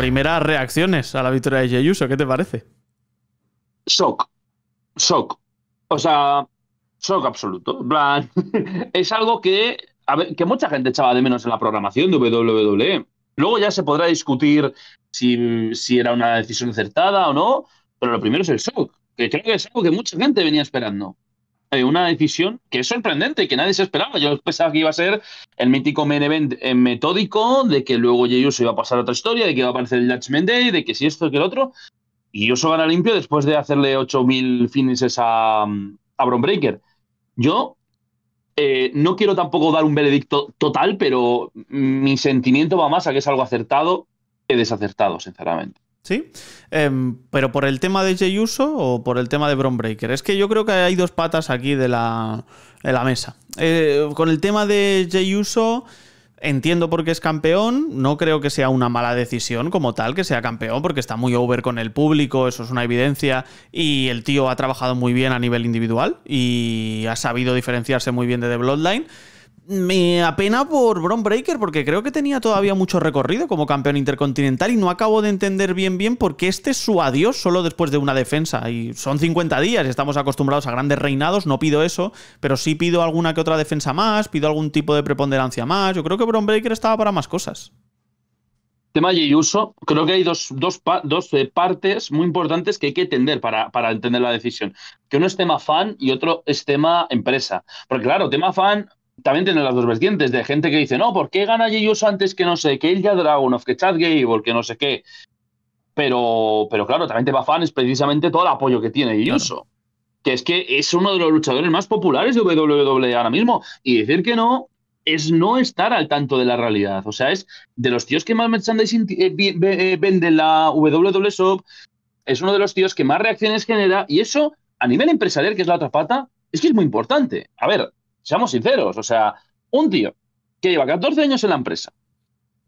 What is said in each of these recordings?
primeras reacciones a la victoria de Jeyuso, ¿qué te parece? Shock. Shock. O sea, shock absoluto. Plan, es algo que, que mucha gente echaba de menos en la programación de WWE. Luego ya se podrá discutir si, si era una decisión acertada o no, pero lo primero es el shock, que creo que es algo que mucha gente venía esperando una decisión que es sorprendente, que nadie se esperaba. Yo pensaba que iba a ser el mítico main event eh, metódico, de que luego se iba a pasar a otra historia, de que iba a aparecer el Dutchman Day, de que si esto, que el otro. Y Uso gana limpio después de hacerle 8.000 finishes a, mm, a Bron Breaker. Yo eh, no quiero tampoco dar un veredicto total, pero mi sentimiento va más a que es algo acertado que desacertado, sinceramente. Sí, em, pero por el tema de Jey Uso o por el tema de Bron Breaker. Es que yo creo que hay dos patas aquí de la, mesa. Eh, con el tema de Jey Uso, entiendo por qué es campeón. No creo que sea una mala decisión como tal que sea campeón, porque está muy over con el público, eso es una evidencia. Y el tío ha trabajado muy bien a nivel individual y ha sabido diferenciarse muy bien de The Bloodline me apena por Bron Breaker porque creo que tenía todavía mucho recorrido como campeón intercontinental y no acabo de entender bien bien por qué este es su adiós solo después de una defensa. Y son 50 días, estamos acostumbrados a grandes reinados, no pido eso, pero sí pido alguna que otra defensa más, pido algún tipo de preponderancia más. Yo creo que Bron Breaker estaba para más cosas. Tema de Uso, creo que hay dos, dos, eh, partes muy importantes que hay que entender para, para entender la decisión. Que uno es tema fan y otro es tema empresa. Porque claro, tema fan, también tiene las dos vertientes de gente que dice, no, ¿por qué gana ellos antes que no sé, que Ilya Dragunov, que Chad Gable, que no sé qué? Pero, pero claro, también te va fan es precisamente todo el apoyo que tiene Jeyuso. Que es que es uno de los luchadores más populares de WWE ahora mismo. Y decir que no es no estar al tanto de la realidad. O sea, es de los tíos que más merchandising eh, eh, vende la WWE Shop, es uno de los tíos que más reacciones genera. Y eso, a nivel empresarial, que es la otra pata, es que es muy importante. A ver, seamos sinceros, o sea, un tío que lleva 14 años en la empresa,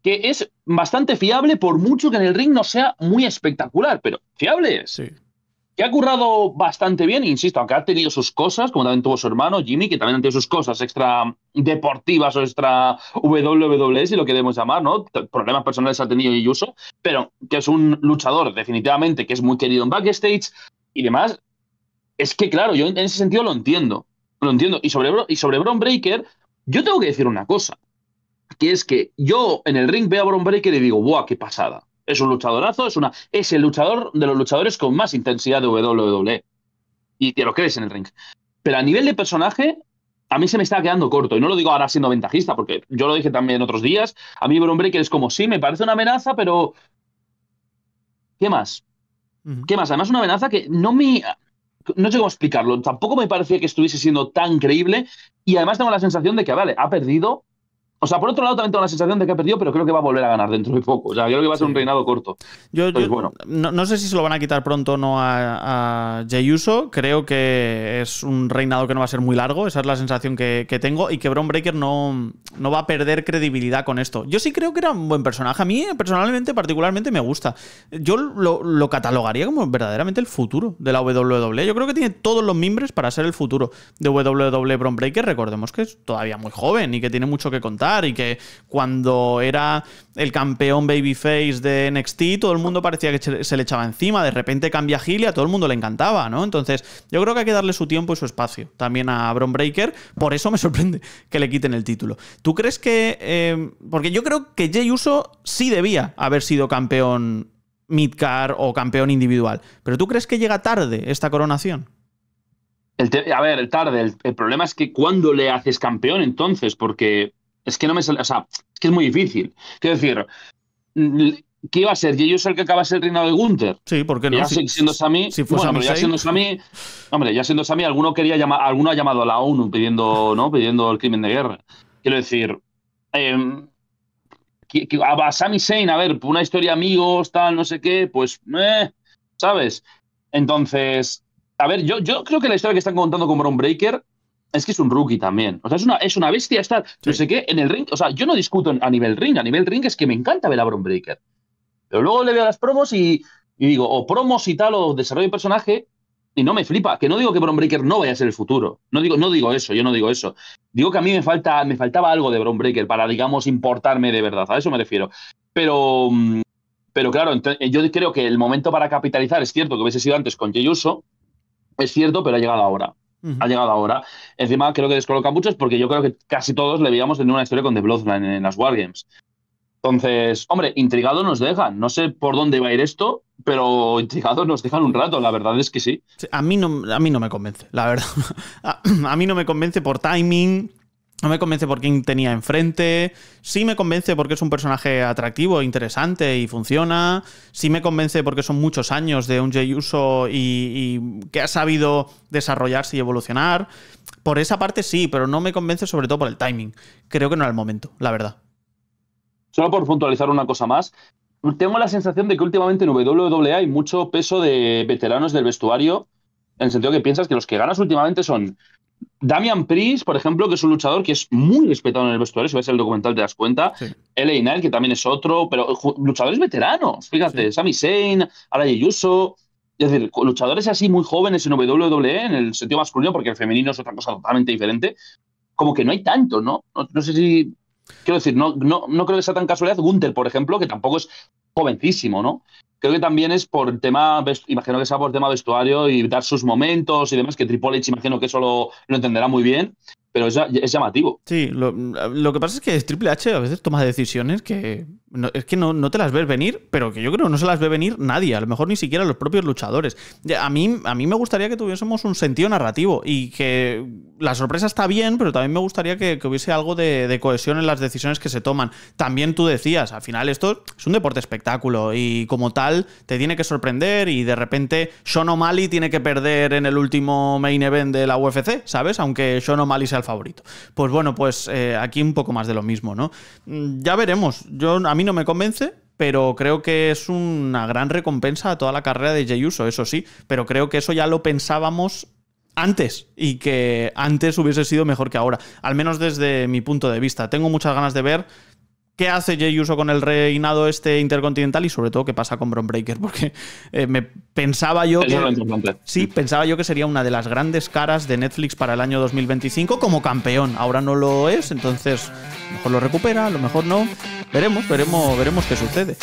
que es bastante fiable, por mucho que en el ring no sea muy espectacular, pero fiable Sí. Que ha currado bastante bien, insisto, aunque ha tenido sus cosas, como también tuvo su hermano Jimmy, que también ha tenido sus cosas extra deportivas o extra WWE, si lo queremos llamar, ¿no? Problemas personales ha tenido y uso, pero que es un luchador, definitivamente, que es muy querido en backstage y demás. Es que, claro, yo en ese sentido lo entiendo lo entiendo. Y sobre, y sobre Bron Breaker, yo tengo que decir una cosa, que es que yo en el ring veo a Bron Breaker y digo, ¡buah, qué pasada! Es un luchadorazo, es, una, es el luchador de los luchadores con más intensidad de WWE. Y te lo crees en el ring. Pero a nivel de personaje, a mí se me está quedando corto. Y no lo digo ahora siendo ventajista, porque yo lo dije también otros días. A mí Bron Breaker es como, sí, me parece una amenaza, pero... ¿Qué más? ¿Qué más? Además, una amenaza que no me no sé cómo explicarlo, tampoco me parecía que estuviese siendo tan creíble y además tengo la sensación de que, vale, ha perdido, o sea, por otro lado, también tengo la sensación de que ha perdido, pero creo que va a volver a ganar dentro de poco. O sea, creo que va a ser un reinado corto. Yo, bueno. no, sé si se lo van a quitar pronto o no a, a Uso. Creo que es un reinado que no va a ser muy largo. Esa es la sensación que, tengo. Y que Bron Breaker no, no, va a perder credibilidad con esto. Yo sí creo que era un buen personaje. A mí, personalmente, particularmente, me gusta. Yo lo, catalogaría como verdaderamente el futuro de la WWE. Yo creo que tiene todos los mimbres para ser el futuro de WWE Bron Breaker. Recordemos que es todavía muy joven y que tiene mucho que contar y que cuando era el campeón babyface de NXT, todo el mundo parecía que se le echaba encima, de repente cambia Gil y a todo el mundo le encantaba, ¿no? Entonces, yo creo que hay que darle su tiempo y su espacio también a Bron Breaker, por eso me sorprende que le quiten el título. ¿Tú crees que...? Eh, porque yo creo que Jay Uso sí debía haber sido campeón mid midcar o campeón individual, pero ¿tú crees que llega tarde esta coronación? a ver, tarde. El, el, problema es que cuando le haces campeón entonces, porque es que no me o sea, es que es muy difícil. Quiero decir, ¿qué iba a ser? ¿Y soy el que acaba ser reinado de Gunther? Sí, porque no. Ya siendo Sami, si ya siendo Sami, hombre, ya siendo Sami, alguno quería llamar, alguno ha llamado a la ONU pidiendo, ¿no? Pidiendo el crimen de guerra. Quiero decir, em, a Sami Sein, a ver, una historia amigos, tal, no sé qué, pues, eh, ¿sabes? Entonces, a ver, yo, yo creo que la historia que están contando con Brown Breaker es que es un rookie también. O sea, es una, es una bestia estar, no sé qué, en el ring. O sea, yo no discuto a nivel ring. A nivel ring es que me encanta ver a Bron Breaker. Pero luego le veo las promos y, digo, o promos y tal, o desarrollo de personaje, y no me flipa. Que no digo que Bron Breaker no vaya a ser el futuro. No digo, no digo eso, yo no digo eso. Digo que a mí me, falta, me faltaba algo de Bron Breaker para, digamos, importarme de verdad. A eso me refiero. Pero, mm, pero claro, yo creo que el momento para capitalizar es cierto que hubiese sido antes con Jey Es cierto, pero ha llegado ahora. Ha llegado ahora. Encima creo que descoloca a muchos porque yo creo que casi todos le veíamos tener una historia con The Bloodline en, las las Wargames. Entonces, hombre, intrigado nos dejan. No sé por dónde va a ir esto, pero intrigados nos dejan un rato. La verdad es que sí. a, mí no, a mí no me convence, la verdad. a, mí no me convence por timing, no me convence por quién tenía enfrente. Sí me convence porque es un personaje atractivo, interesante y funciona. Sí me convence porque son muchos años de un Jey Uso y, que ha sabido desarrollarse y evolucionar. Por esa parte sí, pero no me convence sobre todo por el timing. Creo que no era el momento, la verdad. Solo por puntualizar una cosa más. Tengo la sensación de que últimamente en WWE hay mucho peso de veteranos del vestuario, en el sentido que piensas que los que ganas últimamente son Damian Priest, por ejemplo, que es un luchador que es muy respetado en el vestuario, si ves el documental te das cuenta. Sí. LA que también es otro, pero luchadores veteranos, fíjate, Sammy Sami Zayn, es decir, luchadores así muy jóvenes en WWE, en el sentido masculino, porque el femenino es otra cosa totalmente diferente, como que no hay tanto, ¿no? No, sé si... Quiero decir, no, no, no creo que sea tan casualidad Gunther, por ejemplo, que tampoco es jovencísimo, ¿no? Creo que también es por tema, imagino que sea por tema vestuario y dar sus momentos y demás, que Triple H imagino que eso lo entenderá muy bien pero es, llamativo. Sí, lo, mm, lo, que pasa es que Triple H a veces toma decisiones que es que no, no, te las ves venir, pero que yo creo que no se las ve venir nadie, a lo mejor ni siquiera los propios luchadores. A mí, a mí me gustaría que tuviésemos un sentido narrativo y que la sorpresa está bien, pero también me gustaría que, hubiese algo de, cohesión en las decisiones que se toman. También tú decías, al final esto es un deporte espectáculo y como tal te tiene que sorprender y de repente Sean O'Malley tiene que perder en el último main event de la UFC, ¿sabes? Aunque Sean O'Malley sea favorito. Pues bueno, pues eh, aquí un poco más de lo mismo, ¿no? Mm, ya veremos. Yo, a mí no me convence, pero creo que es una gran recompensa a toda la carrera de Jey Uso, eso sí, pero creo que eso ya lo pensábamos antes y que antes hubiese sido mejor que ahora, al menos desde mi punto de vista. Tengo muchas ganas de ver ¿Qué hace Jey Uso con el reinado este intercontinental y sobre todo qué pasa con Bron Breaker? Porque eh, me pensaba yo que, sí, pensaba yo que sería una de las grandes caras de Netflix para el año 2025 como campeón. Ahora no lo es, entonces mejor lo recupera, a lo mejor no. Veremos, veremos, veremos qué sucede.